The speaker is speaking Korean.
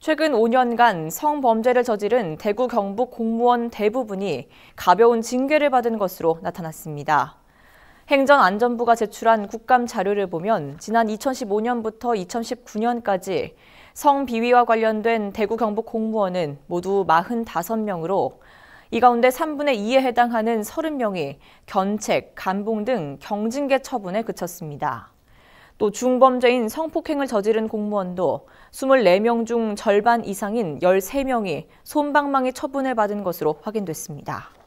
최근 5년간 성범죄를 저지른 대구 경북 공무원 대부분이 가벼운 징계를 받은 것으로 나타났습니다. 행정안전부가 제출한 국감 자료를 보면 지난 2015년부터 2019년까지 성비위와 관련된 대구 경북 공무원은 모두 45명으로 이 가운데 3분의 2에 해당하는 30명이 견책, 감봉 등 경징계 처분에 그쳤습니다. 또 중범죄인 성폭행을 저지른 공무원도 24명 중 절반 이상인 13명이 솜방망이 처분을 받은 것으로 확인됐습니다.